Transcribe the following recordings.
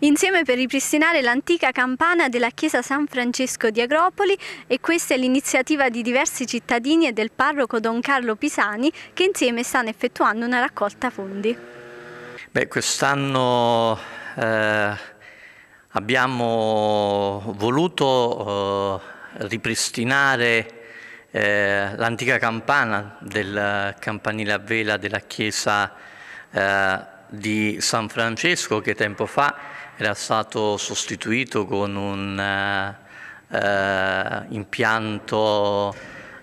insieme per ripristinare l'antica campana della chiesa San Francesco di Agropoli e questa è l'iniziativa di diversi cittadini e del parroco Don Carlo Pisani che insieme stanno effettuando una raccolta fondi. Beh, quest'anno eh, abbiamo voluto eh, ripristinare eh, l'antica campana del campanile a vela della chiesa eh, di San Francesco che tempo fa era stato sostituito con un eh, impianto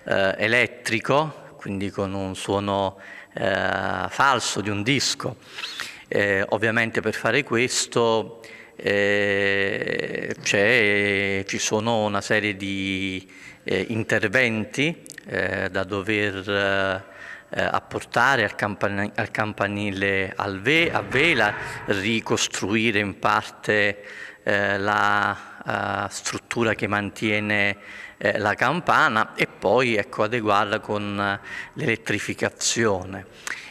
eh, elettrico, quindi con un suono eh, falso di un disco. Eh, ovviamente per fare questo eh, ci sono una serie di eh, interventi da dover eh, portare al, campan- al campanile al ve- a vela, ricostruire in parte eh, la uh, struttura che mantiene eh, la campana e poi ecco, adeguarla con l'elettrificazione.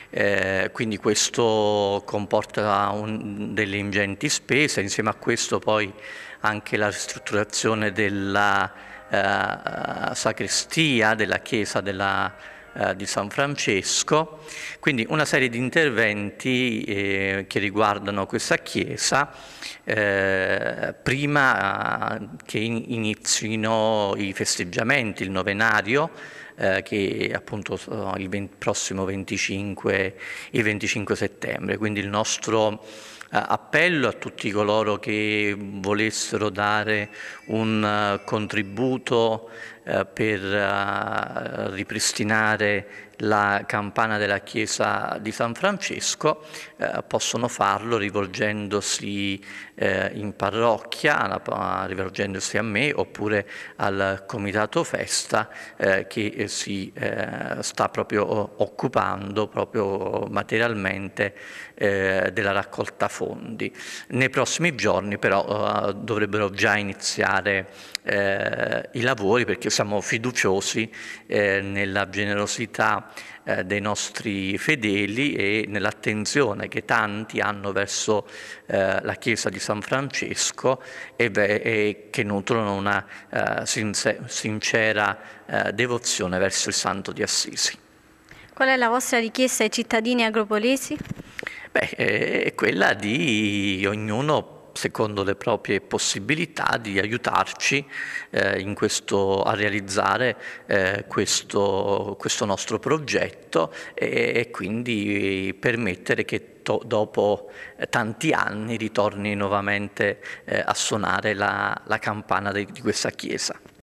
Eh, quindi questo comporta un, delle ingenti spese, insieme a questo poi anche la ristrutturazione della eh, sacrestia della chiesa della eh, di San Francesco, quindi una serie di interventi eh, che riguardano questa chiesa eh, prima eh, che in inizino i festeggiamenti, il novenario, eh, che appunto eh, il 20, prossimo 25, il 25 settembre. Quindi il nostro eh, appello a tutti coloro che volessero dare un contributo per ripristinare la campana della chiesa di San Francesco, eh, possono farlo rivolgendosi eh, in parrocchia, rivolgendosi a me oppure al comitato festa eh, che eh, si eh, sta proprio eh, occupando proprio materialmente della raccolta fondi. Nei prossimi giorni però dovrebbero già iniziare eh, i lavori perché siamo fiduciosi eh, nella generosità eh, dei nostri fedeli e nell'attenzione che tanti hanno verso eh, la Chiesa di San Francesco e, beh, e che nutrono una eh, sincera eh, devozione verso il Santo di Assisi. Qual è la vostra richiesta ai cittadini agropolesi? Beh, è quella di ognuno secondo le proprie possibilità, di aiutarci eh, questo, a realizzare eh, questo, questo, nostro progetto e, e quindi permettere che dopo eh, tanti anni ritorni nuovamente eh, a suonare la, la campana di, di questa chiesa.